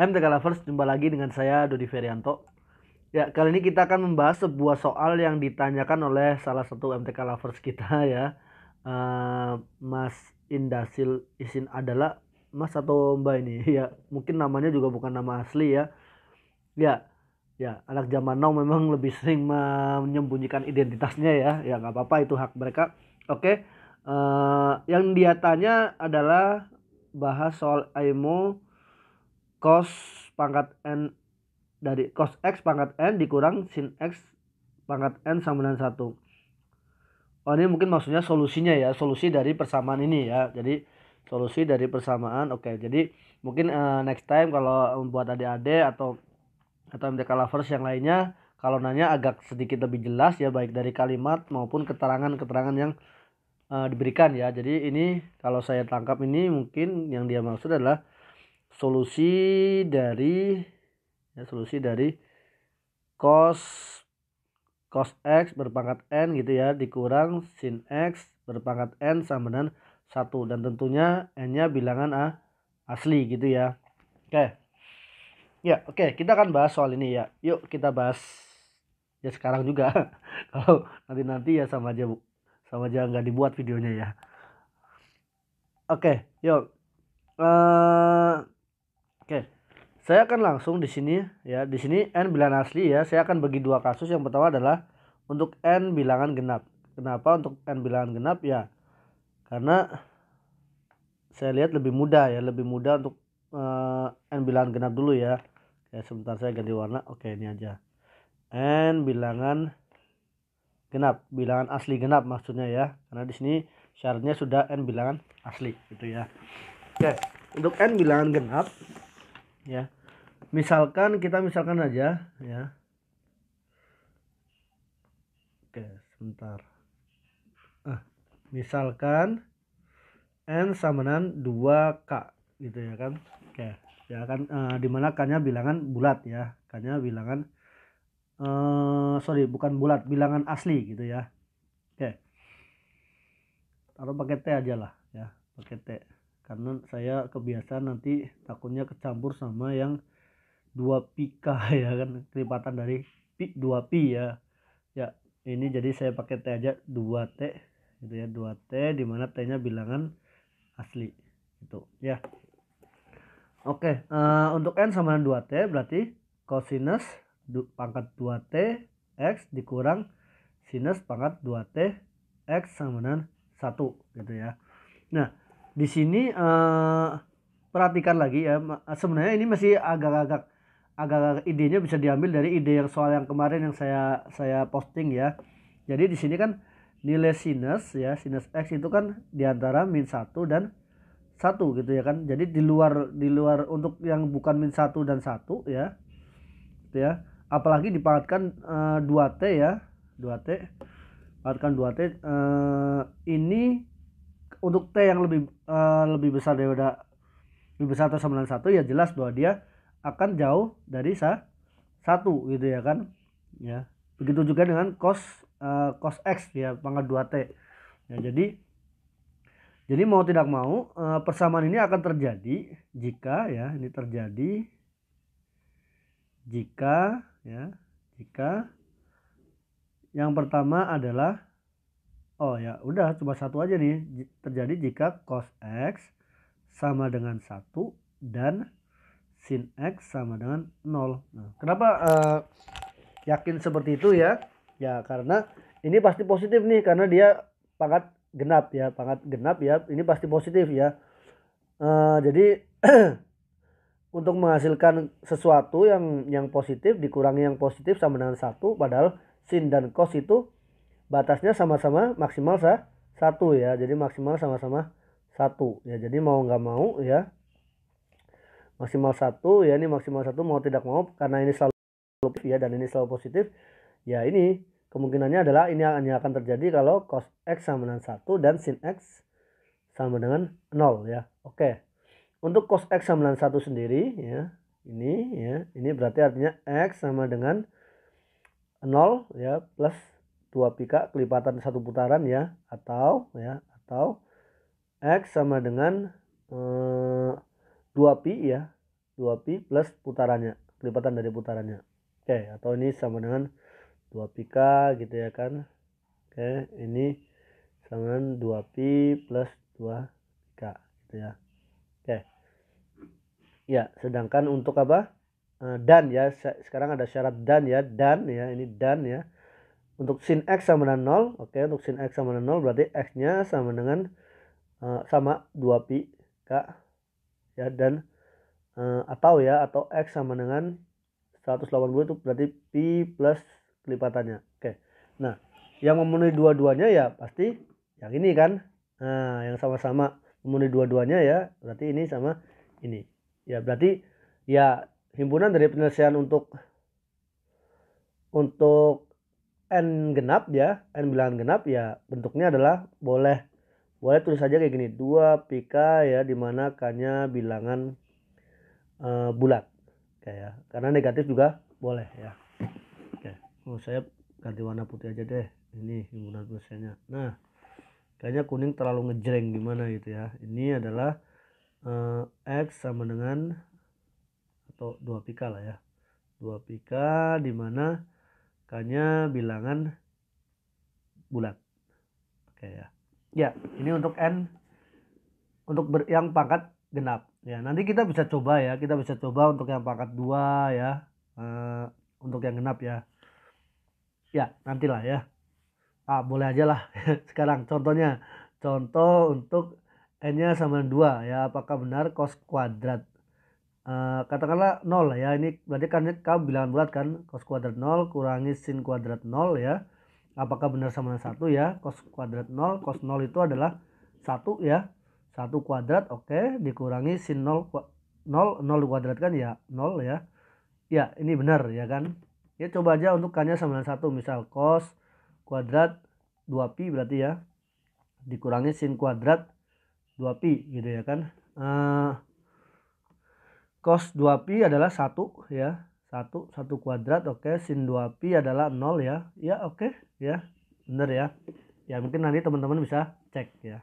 I'm The Lovers, jumpa lagi dengan saya Dodi Ferianto. Ya, kali ini kita akan membahas sebuah soal yang ditanyakan oleh salah satu MTK Lovers kita ya. Uh, Mas Indasil Isin adalah Mas atau Mbak ini ya. Mungkin namanya juga bukan nama asli ya. Ya, ya anak zaman now memang lebih sering menyembunyikan identitasnya ya. Ya nggak apa-apa itu hak mereka. Oke. Okay. Uh, eh, yang dia tanya adalah bahas soal IMO cos pangkat n dari cos x pangkat n dikurang sin x pangkat n sama dengan 1. Oh ini mungkin maksudnya solusinya ya, solusi dari persamaan ini ya. Jadi solusi dari persamaan. Oke, jadi mungkin uh, next time kalau membuat adik-adik atau atau MTK lovers yang lainnya kalau nanya agak sedikit lebih jelas ya baik dari kalimat maupun keterangan-keterangan yang uh, diberikan ya. Jadi ini kalau saya tangkap ini mungkin yang dia maksud adalah solusi dari ya, solusi dari cos cos x berpangkat n gitu ya dikurang sin x berpangkat n sama dengan satu dan tentunya n-nya bilangan a asli gitu ya. Oke. Ya, oke, kita akan bahas soal ini ya. Yuk kita bahas ya sekarang juga. Kalau nanti-nanti ya sama aja, Bu. Sama aja nggak dibuat videonya ya. Oke, okay, yuk. Uh, Oke. Saya akan langsung di sini ya, di sini n bilangan asli ya. Saya akan bagi dua kasus. Yang pertama adalah untuk n bilangan genap. Kenapa untuk n bilangan genap ya? Karena saya lihat lebih mudah ya, lebih mudah untuk uh, n bilangan genap dulu ya. Ya sebentar saya ganti warna. Oke, ini aja. n bilangan genap, bilangan asli genap maksudnya ya. Karena di sini syaratnya sudah n bilangan asli gitu ya. Oke, untuk n bilangan genap ya misalkan kita misalkan aja ya oke sebentar ah misalkan n sama dengan 2k gitu ya kan oke ya kan e, eh, dimana k nya bilangan bulat ya k nya bilangan e, sorry bukan bulat bilangan asli gitu ya oke taruh pakai t aja lah ya pakai t karena saya kebiasaan nanti takutnya kecampur sama yang 2 pika ya kan kelipatan dari pi 2 pi ya ya ini jadi saya pakai t aja 2 t gitu ya 2 t dimana t nya bilangan asli itu ya Oke, uh, untuk n sama 2t berarti cosinus pangkat 2t x dikurang sinus pangkat 2t x sama dengan 1 gitu ya. Nah, di sini uh, perhatikan lagi ya sebenarnya ini masih agak-agak agak-agak idenya bisa diambil dari ide yang soal yang kemarin yang saya saya posting ya jadi di sini kan nilai sinus ya sinus x itu kan diantara min satu dan satu gitu ya kan jadi di luar di luar untuk yang bukan min satu dan satu ya gitu ya apalagi dipangkatkan uh, eh, 2t ya 2t pangatkan 2t uh, eh, ini untuk T yang lebih uh, lebih besar daripada lebih besar atau sama ya jelas bahwa dia akan jauh dari sa satu gitu ya kan ya begitu juga dengan cos uh, cos x ya pangkat 2 t ya jadi jadi mau tidak mau uh, persamaan ini akan terjadi jika ya ini terjadi jika ya jika yang pertama adalah Oh ya, udah cuma satu aja nih. Terjadi jika cos x sama dengan satu dan sin x sama dengan nol. Nah, kenapa uh, yakin seperti itu ya? Ya karena ini pasti positif nih karena dia pangkat genap ya, pangkat genap ya. Ini pasti positif ya. Uh, jadi untuk menghasilkan sesuatu yang yang positif dikurangi yang positif sama dengan satu padahal sin dan cos itu batasnya sama-sama maksimal sah satu ya jadi maksimal sama-sama satu ya jadi mau nggak mau ya maksimal satu ya ini maksimal satu mau tidak mau karena ini selalu positif ya dan ini selalu positif ya ini kemungkinannya adalah ini hanya akan terjadi kalau cos x sama dengan satu dan sin x sama dengan nol ya oke untuk cos x sama dengan satu sendiri ya ini ya ini berarti artinya x sama dengan nol ya plus dua pika kelipatan satu putaran ya atau ya atau x sama dengan eh, dua pi ya dua pi plus putarannya kelipatan dari putarannya oke okay, atau ini sama dengan dua pika gitu ya kan oke okay, ini sama dengan dua pi plus dua pika gitu ya oke okay. ya sedangkan untuk apa eh, dan ya sekarang ada syarat dan ya dan ya ini dan ya untuk sin x sama dengan 0 oke okay, untuk sin x sama dengan 0 berarti x nya sama dengan uh, sama 2 pi k ya dan uh, atau ya atau x sama dengan 180 itu berarti pi plus kelipatannya oke okay. nah yang memenuhi dua-duanya ya pasti yang ini kan nah yang sama-sama memenuhi dua-duanya ya berarti ini sama ini ya berarti ya himpunan dari penyelesaian untuk untuk n genap ya n bilangan genap ya bentuknya adalah boleh boleh tulis saja kayak gini 2 pi ya dimana k nya bilangan uh, bulat kayak karena negatif juga boleh ya oke oh, saya ganti warna putih aja deh ini menggunakan tulisannya nah kayaknya kuning terlalu ngejreng gimana gitu ya ini adalah uh, x sama dengan atau 2 pika lah ya 2 pika dimana k bilangan bulat. Oke ya. Ya, ini untuk n untuk ber, yang pangkat genap. Ya, nanti kita bisa coba ya, kita bisa coba untuk yang pangkat 2 ya. Uh, untuk yang genap ya. Ya, nantilah ya. Ah, boleh aja lah. Sekarang contohnya contoh untuk n-nya sama 2 ya. Apakah benar cos kuadrat Eh, katakanlah 0 ya ini berarti kan kamu bilangan bulat kan cos kuadrat 0 kurangi sin kuadrat 0 ya apakah benar sama dengan 1 ya cos kuadrat 0 cos 0 itu adalah 1 ya 1 kuadrat oke okay. dikurangi sin 0 0 0 kuadrat kan ya 0 ya ya ini benar ya kan ya coba aja untuk k sama dengan 1 misal cos kuadrat 2pi berarti ya dikurangi sin kuadrat 2pi gitu ya kan uh, cos 2pi adalah 1 ya. 1 1 kuadrat oke okay. sin 2pi adalah 0 ya. Ya oke okay. ya. bener ya. Ya mungkin nanti teman-teman bisa cek ya.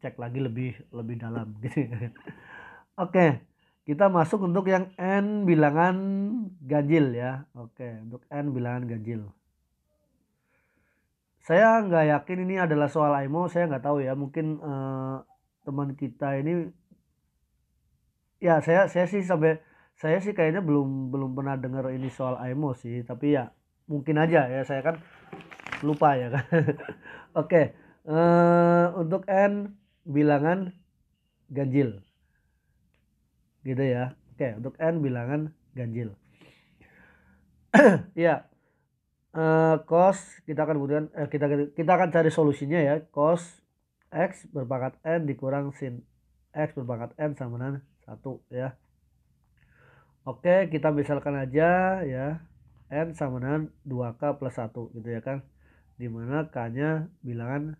Cek lagi lebih lebih dalam gitu. oke. Okay. Kita masuk untuk yang n bilangan ganjil ya. Oke, untuk n bilangan ganjil. Saya nggak yakin ini adalah soal IMO, saya nggak tahu ya. Mungkin eh, teman kita ini ya saya saya sih sampai saya sih kayaknya belum belum pernah dengar ini soal IMO sih tapi ya mungkin aja ya saya kan lupa ya kan oke okay. uh, eh, untuk n bilangan ganjil gitu ya oke okay, untuk n bilangan ganjil ya uh, cos kita akan kemudian eh, kita kita akan cari solusinya ya cos x berpangkat n dikurang sin x berpangkat n sama dengan satu ya oke kita misalkan aja ya n sama dengan 2k plus 1 gitu ya kan dimana k nya bilangan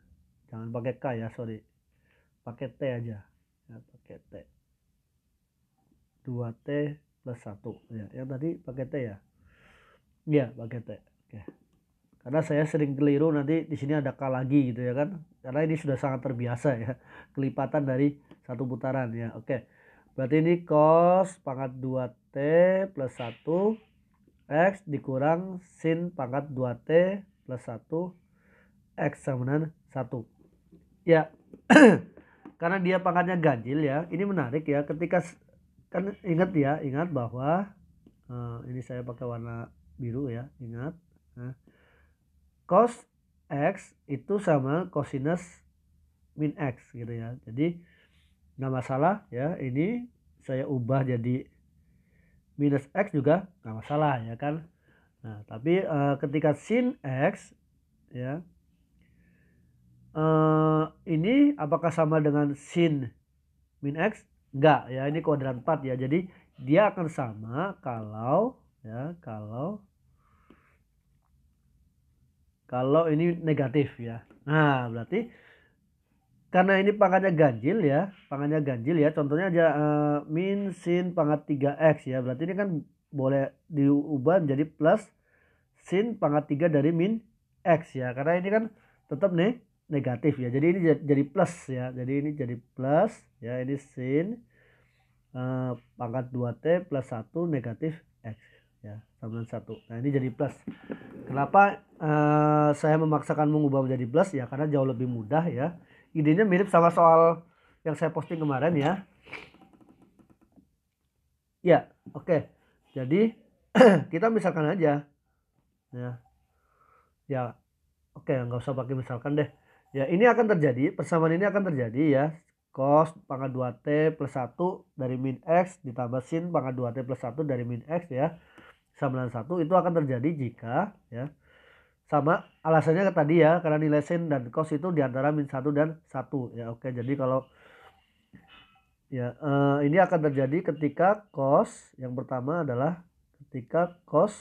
jangan pakai k ya sorry pakai t aja ya, pakai t 2t plus 1 ya yang tadi pakai t ya ya pakai t oke karena saya sering keliru nanti di sini ada k lagi gitu ya kan karena ini sudah sangat terbiasa ya kelipatan dari satu putaran ya oke Berarti ini cos pangkat 2T plus 1 X dikurang sin pangkat 2T plus 1 X sama dengan 1. Ya, karena dia pangkatnya ganjil ya. Ini menarik ya ketika kan ingat ya, ingat bahwa uh, ini saya pakai warna biru ya, ingat. Nah, cos X itu sama cosinus min X gitu ya. Jadi nggak masalah ya ini saya ubah jadi minus x juga nggak masalah ya kan nah tapi uh, ketika sin x ya uh, ini apakah sama dengan sin min x nggak ya ini kuadran 4 ya jadi dia akan sama kalau ya kalau kalau ini negatif ya nah berarti karena ini pangkatnya ganjil ya, pangkatnya ganjil ya. Contohnya aja uh, min sin pangkat 3x ya. Berarti ini kan boleh diubah menjadi plus sin pangkat 3 dari min x ya. Karena ini kan tetap nih negatif ya. Jadi ini jadi plus ya. Jadi ini jadi plus ya. Ini sin uh, pangkat 2t plus 1 negatif x ya tambahan satu. Nah ini jadi plus. Kenapa uh, saya memaksakan mengubah menjadi plus ya? Karena jauh lebih mudah ya idenya mirip sama soal yang saya posting kemarin ya ya oke okay. jadi kita misalkan aja ya ya oke okay, nggak usah pakai misalkan deh ya ini akan terjadi persamaan ini akan terjadi ya cos pangkat 2t plus 1 dari min x ditambah sin pangkat 2t plus 1 dari min x ya sama dengan 1 itu akan terjadi jika ya sama alasannya tadi ya karena nilai sin dan cos itu diantara min satu dan satu ya oke jadi kalau ya uh, ini akan terjadi ketika cos yang pertama adalah ketika cos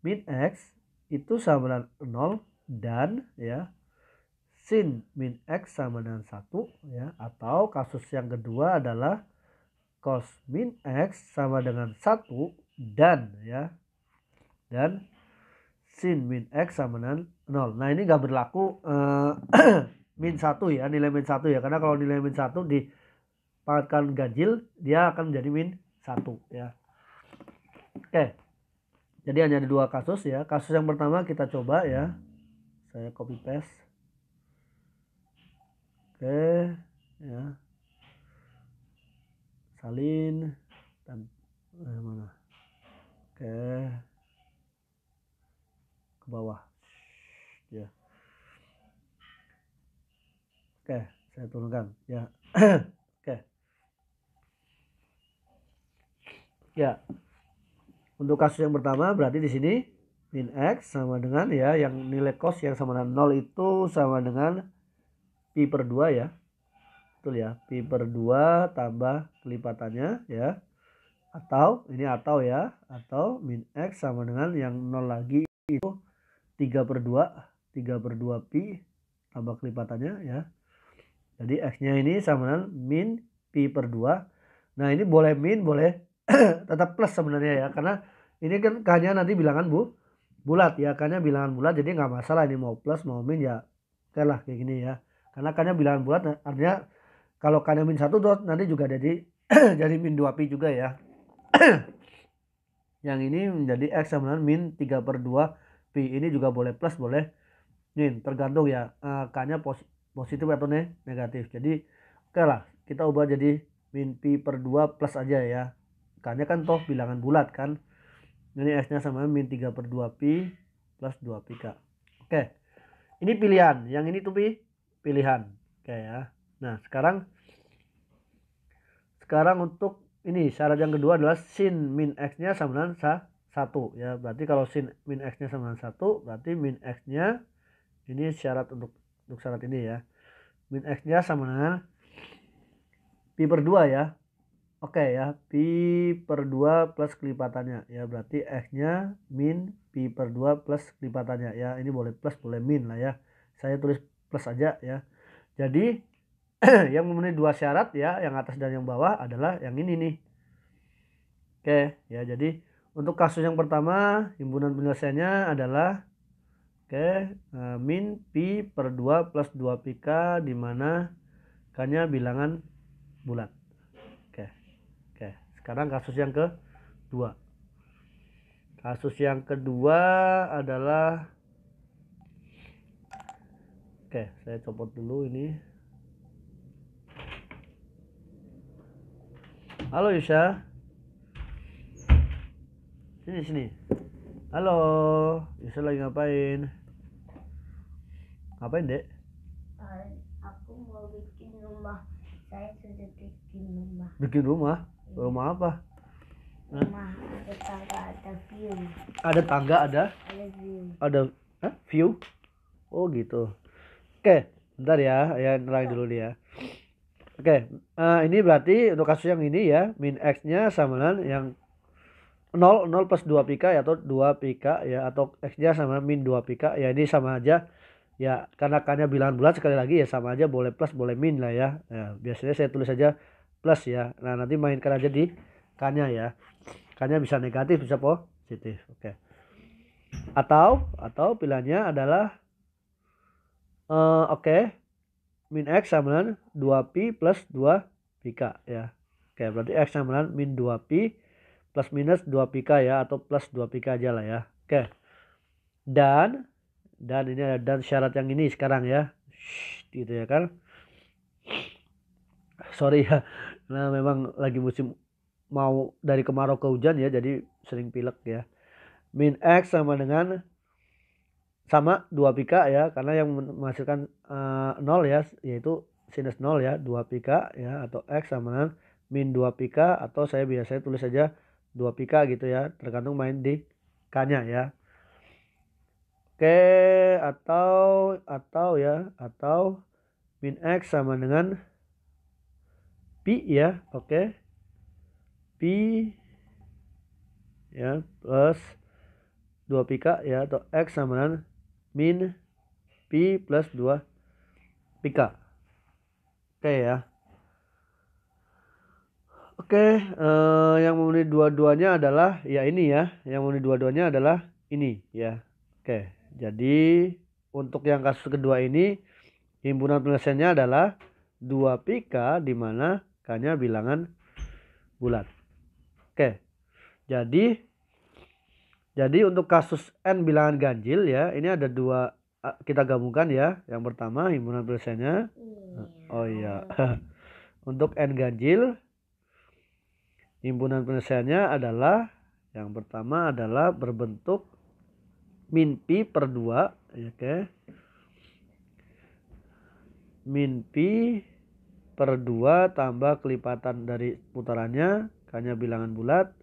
min x itu sama dengan 0 dan ya sin min x sama dengan 1 ya atau kasus yang kedua adalah cos min x sama dengan 1 dan ya dan sin min x sama dengan 0. Nah ini nggak berlaku uh, min 1 ya, nilai min 1 ya. Karena kalau nilai min 1 dipangkatkan ganjil, dia akan menjadi min 1 ya. Oke, jadi hanya ada dua kasus ya. Kasus yang pertama kita coba ya. Saya copy paste. Oke, ya. Salin. Dan, eh, mana? Oke ke bawah ya oke saya turunkan ya oke ya untuk kasus yang pertama berarti di sini min x sama dengan ya yang nilai cos yang sama dengan 0 itu sama dengan pi per 2 ya betul ya pi per 2 tambah kelipatannya ya atau ini atau ya atau min x sama dengan yang nol lagi itu 3 per 2 3 per 2 pi tambah kelipatannya ya jadi x nya ini sama dengan min pi per 2 nah ini boleh min boleh tetap plus sebenarnya ya karena ini kan kanya nanti bilangan bu bulat ya kanya bilangan bulat jadi nggak masalah ini mau plus mau min ya kayak lah kayak gini ya karena kanya bilangan bulat nah, artinya kalau kanya min 1 dot nanti juga jadi jadi min 2 pi juga ya yang ini menjadi x sama dengan min 3 per 2 V ini juga boleh plus boleh min tergantung ya uh, eh, K-nya pos positif atau ne negatif jadi oke okay lah kita ubah jadi min P per 2 plus aja ya K-nya kan toh bilangan bulat kan ini S-nya sama min 3 per 2 P plus 2 K oke okay. ini pilihan yang ini tuh P pilihan oke okay, ya nah sekarang sekarang untuk ini syarat yang kedua adalah sin min X-nya sama dengan satu ya berarti kalau sin min x nya sama dengan satu berarti min x nya ini syarat untuk untuk syarat ini ya min x nya sama dengan pi per 2 ya oke ya pi per 2 plus kelipatannya ya berarti x nya min pi per 2 plus kelipatannya ya ini boleh plus boleh min lah ya saya tulis plus aja ya jadi yang memenuhi dua syarat ya yang atas dan yang bawah adalah yang ini nih oke ya jadi untuk kasus yang pertama, himpunan penyelesaiannya adalah oke, okay, eh, min pi per 2 plus 2 pi k di mana k-nya bilangan bulat. Oke. Okay, oke. Okay. Sekarang kasus yang kedua. Kasus yang kedua adalah Oke, saya copot dulu ini. Halo Yusha sini sini halo bisa ya, lagi ngapain ngapain dek eh, aku mau bikin rumah saya sudah bikin rumah bikin rumah iya. rumah apa rumah ada tangga ada view ada tangga ada ada view ada Hah? view oh gitu oke bentar ya ya nerang dulu dia Oke, uh, ini berarti untuk kasus yang ini ya, min x-nya sama dengan yang 0 0 plus 2 pika ya atau 2 pika ya atau x-nya sama min 2 pika ya ini sama aja ya karena k-nya bilangan bulat sekali lagi ya sama aja boleh plus boleh min lah ya. ya biasanya saya tulis aja plus ya. Nah, nanti mainkan aja di k-nya ya. K-nya bisa negatif bisa positif. Oke. Okay. Atau atau pilihannya adalah uh, oke okay. min x sama dengan 2 pi plus 2 pika ya. Oke, okay, berarti x sama dengan min 2 pi plus minus 2 pika ya atau plus 2 pika aja lah ya oke dan dan ini ada dan syarat yang ini sekarang ya Shh, gitu ya kan sorry ya nah memang lagi musim mau dari kemarau ke hujan ya jadi sering pilek ya min x sama dengan sama 2 pika ya karena yang menghasilkan uh, eh, 0 ya yaitu sinus 0 ya 2 pika ya atau x sama dengan min 2 pika atau saya biasanya tulis saja dua pika gitu ya tergantung main di kanya ya oke atau atau ya atau min x sama dengan p ya oke p ya plus dua pika ya atau x sama dengan min p plus dua pika oke ya Oke, uh, yang memenuhi dua-duanya adalah ya ini ya. Yang memenuhi dua-duanya adalah ini ya. Oke, jadi untuk yang kasus kedua ini himpunan penyelesaiannya adalah 2 pika di mana k-nya bilangan bulat. Oke. Jadi jadi untuk kasus n bilangan ganjil ya, ini ada dua kita gabungkan ya. Yang pertama himpunan penyelesaiannya. Iya. Oh iya. untuk n ganjil Himpunan penyelesaiannya adalah yang pertama adalah berbentuk mimpi per dua, ya okay. pi per dua tambah kelipatan dari putarannya, hanya bilangan bulat,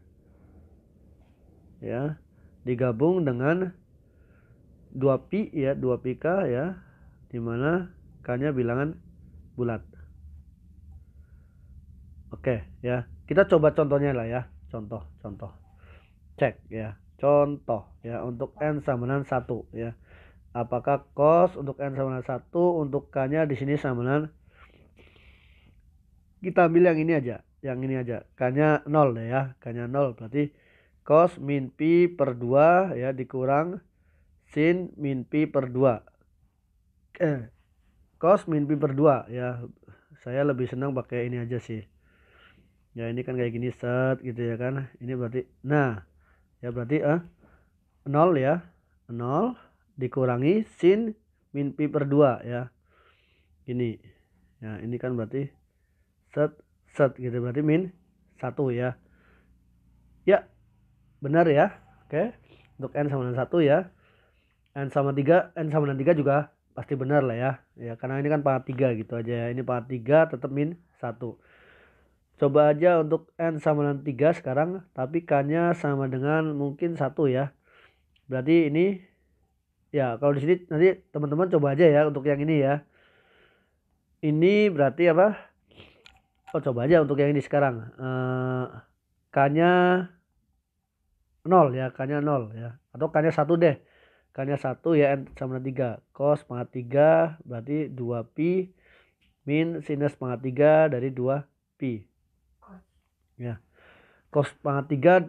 ya digabung dengan 2 pi ya 2 pi k ya dimana k nya bilangan bulat oke ya kita coba contohnya lah ya contoh contoh cek ya contoh ya untuk n sama dengan satu ya apakah cos untuk n sama dengan satu untuk k nya di sini sama dengan kita ambil yang ini aja yang ini aja k nya nol ya k nya nol berarti cos min pi per dua ya dikurang sin min pi per dua. eh, cos min pi per dua ya saya lebih senang pakai ini aja sih ya ini kan kayak gini set gitu ya kan ini berarti nah ya berarti eh, 0 ya 0 dikurangi sin min pi per 2 ya ini ya ini kan berarti set set gitu berarti min 1 ya ya benar ya oke untuk n sama dengan 1 ya n sama 3 n sama dengan 3 juga pasti benar lah ya ya karena ini kan pangkat 3 gitu aja ya ini pangkat 3 tetap min 1 Coba aja untuk N sama dengan 3 sekarang, tapi K-nya sama dengan mungkin satu ya. Berarti ini, ya kalau di sini nanti teman-teman coba aja ya untuk yang ini ya. Ini berarti apa? Oh coba aja untuk yang ini sekarang. Uh, K-nya 0 ya, K-nya 0 ya. Atau K-nya 1 deh. K-nya 1 ya, N sama dengan 3. Cos pangkat 3 berarti 2Pi min sinus pangkat 3 dari 2Pi ya cos pangkat 3 eh,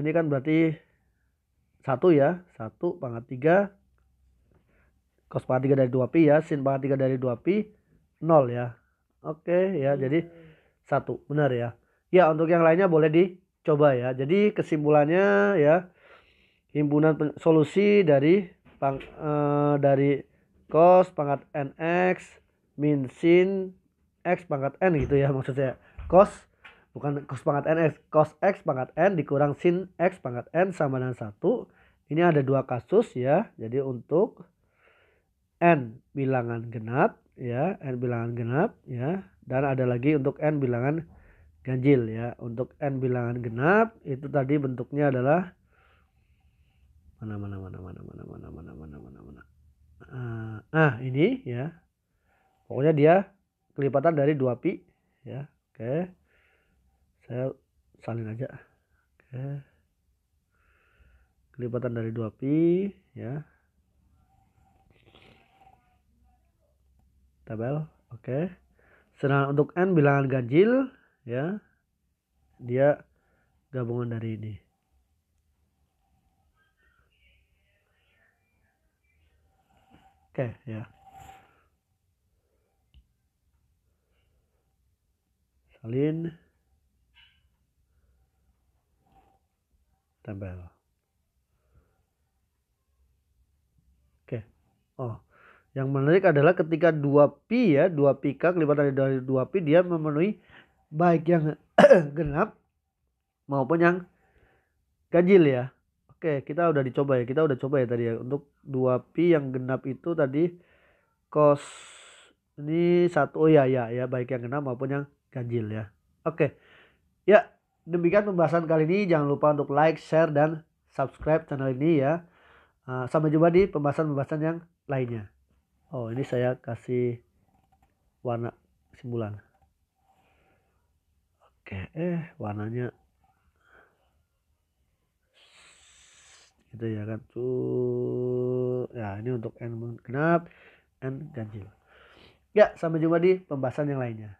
ini kan berarti satu ya satu pangkat 3 cos pangkat 3 dari 2 pi ya sin pangkat 3 dari 2 pi 0 ya oke ya jadi satu benar ya ya untuk yang lainnya boleh dicoba ya jadi kesimpulannya ya himpunan solusi dari pang, eh, dari cos pangkat nx min sin x pangkat n gitu ya maksud saya cos bukan cos pangkat n x eh, cos x pangkat n dikurang sin x pangkat n sama dengan satu ini ada dua kasus ya jadi untuk n bilangan genap ya n bilangan genap ya dan ada lagi untuk n bilangan ganjil ya untuk n bilangan genap itu tadi bentuknya adalah mana mana mana mana mana mana mana mana mana mana ah, ah ini ya pokoknya dia kelipatan dari 2 pi ya oke okay saya salin aja oke kelipatan dari 2 pi ya tabel oke sedangkan untuk n bilangan ganjil ya dia gabungan dari ini oke ya salin Tabel. oke oh yang menarik adalah ketika 2 p ya 2 pi k kelipatan dari 2 p dia memenuhi baik yang genap maupun yang ganjil ya Oke, kita udah dicoba ya. Kita udah coba ya tadi ya. Untuk 2 p yang genap itu tadi cos ini satu oh ya ya ya baik yang genap maupun yang ganjil ya. Oke. Ya, demikian pembahasan kali ini. Jangan lupa untuk like, share, dan subscribe channel ini ya. Eh, sampai jumpa di pembahasan-pembahasan yang lainnya. Oh, ini saya kasih warna simbulan. Oke, eh warnanya gitu ya kan tuh. Ya, ini untuk n genap, n ganjil. Ya, sampai jumpa di pembahasan yang lainnya.